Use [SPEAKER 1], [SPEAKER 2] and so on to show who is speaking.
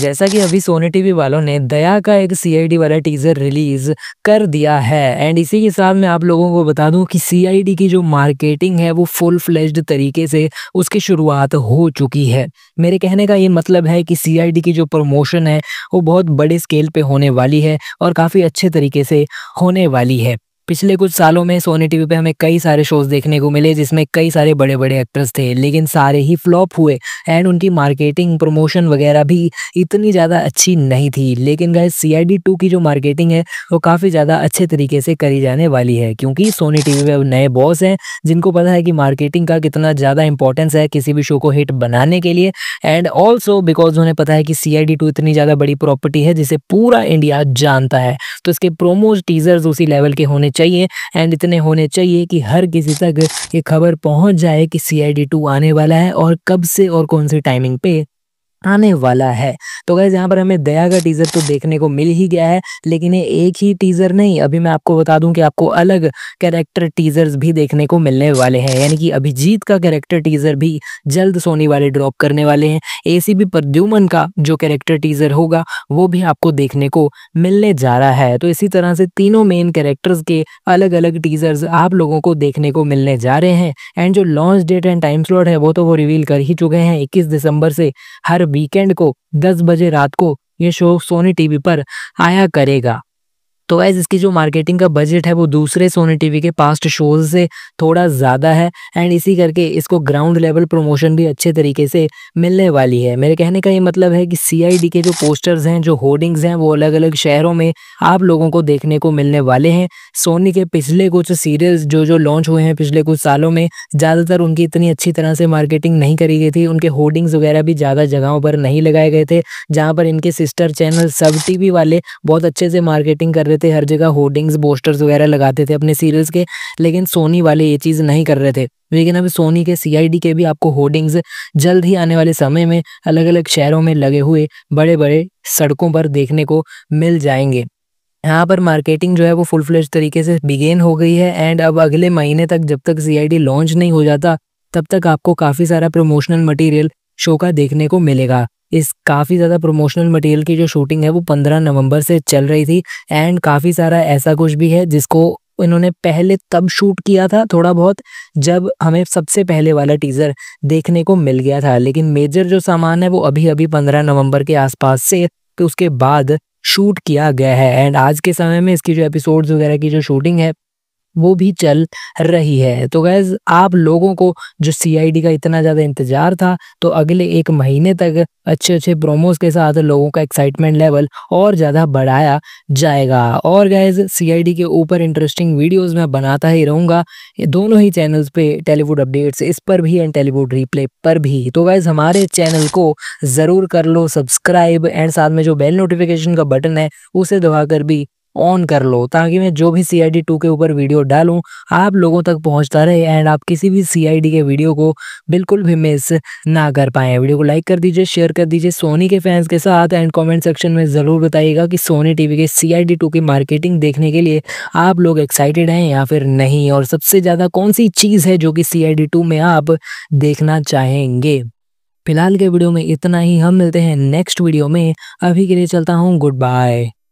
[SPEAKER 1] जैसा कि अभी सोनी टीवी वालों ने दया का एक सीआईडी वाला टीजर रिलीज कर दिया है एंड इसी के साथ मैं आप लोगों को बता दूं कि सीआईडी की जो मार्केटिंग है वो फुल फ्लेज्ड तरीके से उसकी शुरुआत हो चुकी है मेरे कहने का ये मतलब है कि सीआईडी की जो प्रमोशन है वो बहुत बड़े स्केल पे होने वाली है और काफ़ी अच्छे तरीके से होने वाली है पिछले कुछ सालों में सोनी टीवी पे हमें कई सारे शोज देखने को मिले जिसमें कई सारे बड़े बड़े एक्टर्स थे लेकिन सारे ही फ्लॉप हुए एंड उनकी मार्केटिंग प्रमोशन वगैरह भी इतनी ज़्यादा अच्छी नहीं थी लेकिन गए सी आई डी टू की जो मार्केटिंग है वो काफ़ी ज़्यादा अच्छे तरीके से करी जाने वाली है क्योंकि सोनी टी वी पे नए बॉस हैं जिनको पता है कि मार्केटिंग का कितना ज़्यादा इंपॉर्टेंस है किसी भी शो को हिट बनाने के लिए एंड ऑल्सो बिकॉज उन्हें पता है कि सी आई डी टू इतनी ज़्यादा बड़ी प्रॉपर्टी है जिसे पूरा इंडिया जानता है तो इसके प्रोमोज टीजर्स उसी लेवल के होने चाहिए एंड इतने होने चाहिए कि हर किसी तक ये खबर पहुंच जाए कि सी टू आने वाला है और कब से और कौन सी टाइमिंग पे आने वाला है तो गैस यहाँ पर हमें दया का टीजर तो देखने को मिल ही गया है लेकिन ये एक ही टीजर नहीं अभी मैं आपको बता दूं कि आपको अलग कैरेक्टर टीजर्स भी देखने को मिलने वाले हैं यानी कि अभिजीत का कैरेक्टर टीजर भी जल्द सोनी वाले ड्रॉप करने वाले हैं भी प्रद्युमन का जो कैरेक्टर टीजर होगा वो भी आपको देखने को मिलने जा रहा है तो इसी तरह से तीनों मेन कैरेक्टर्स के अलग अलग टीजर्स आप लोगों को देखने को मिलने जा रहे हैं एंड जो launch date and time slot है वो तो वो रिवील कर ही चुके हैं इक्कीस दिसंबर से हर वीकेंड को 10 बजे रात को ये शो सोनी टीवी पर आया करेगा तो वैज इसकी जो मार्केटिंग का बजट है वो दूसरे सोनी टीवी के पास्ट शोज से थोड़ा ज़्यादा है एंड इसी करके इसको ग्राउंड लेवल प्रमोशन भी अच्छे तरीके से मिलने वाली है मेरे कहने का ये मतलब है कि सी के जो पोस्टर्स हैं जो होर्डिंग्स हैं वो अलग अलग शहरों में आप लोगों को देखने को मिलने वाले हैं सोनी के पिछले कुछ सीरियल्स जो जो लॉन्च हुए हैं पिछले कुछ सालों में ज़्यादातर उनकी इतनी अच्छी तरह से मार्केटिंग नहीं करी गई थी उनके होर्डिंग्स वगैरह भी ज़्यादा जगहों पर नहीं लगाए गए थे जहाँ पर इनके सिस्टर चैनल सब टीवी वाले बहुत अच्छे से मार्केटिंग कर रहे रहे थे हर जगह होर्डिंग्स पोस्टर्स वगैरह लगाते थे अपने सीरियल्स के लेकिन सोनी वाले ये चीज़ नहीं कर रहे थे लेकिन अभी सोनी के सीआईडी के भी आपको होर्डिंग्स जल्द ही आने वाले समय में अलग अलग शहरों में लगे हुए बड़े बड़े सड़कों पर देखने को मिल जाएंगे यहाँ पर मार्केटिंग जो है वो फुल फ्लेज तरीके से बिगेन हो गई है एंड अब अगले महीने तक जब तक सी लॉन्च नहीं हो जाता तब तक आपको काफ़ी सारा प्रमोशनल मटेरियल शो का देखने को मिलेगा इस काफ़ी ज़्यादा प्रमोशनल मटेरियल की जो शूटिंग है वो 15 नवंबर से चल रही थी एंड काफ़ी सारा ऐसा कुछ भी है जिसको इन्होंने पहले तब शूट किया था थोड़ा बहुत जब हमें सबसे पहले वाला टीज़र देखने को मिल गया था लेकिन मेजर जो सामान है वो अभी अभी पंद्रह नवंबर के आसपास से उसके बाद शूट किया गया है एंड आज के समय में इसकी जो एपिसोड्स वगैरह की जो शूटिंग है वो भी चल रही है तो गैज़ आप लोगों को जो सीआईडी का इतना ज़्यादा इंतज़ार था तो अगले एक महीने तक अच्छे अच्छे प्रोमोज के साथ लोगों का एक्साइटमेंट लेवल और ज़्यादा बढ़ाया जाएगा और गैज़ सीआईडी के ऊपर इंटरेस्टिंग वीडियोस मैं बनाता ही रहूँगा दोनों ही चैनल्स पे टेलीवुड अपडेट्स इस पर भी एंड टेलीवुड रिप्ले पर भी तो गैज़ हमारे चैनल को ज़रूर कर लो सब्सक्राइब एंड साथ में जो बेल नोटिफिकेशन का बटन है उसे दबाकर भी ऑन कर लो ताकि मैं जो भी सी आई डी टू के ऊपर वीडियो डालूँ आप लोगों तक पहुँचता रहे एंड आप किसी भी सी आई डी के वीडियो को बिल्कुल भी मिस ना कर पाए वीडियो को लाइक कर दीजिए शेयर कर दीजिए सोनी के फैंस के साथ एंड कॉमेंट सेक्शन में ज़रूर बताइएगा कि सोनी टी के सी आई टू की मार्केटिंग देखने के लिए आप लोग एक्साइटेड हैं या फिर नहीं और सबसे ज़्यादा कौन सी चीज़ है जो कि सी आई डी टू में आप देखना चाहेंगे फिलहाल के वीडियो में इतना ही हम मिलते हैं नेक्स्ट वीडियो में अभी के लिए चलता हूँ गुड बाय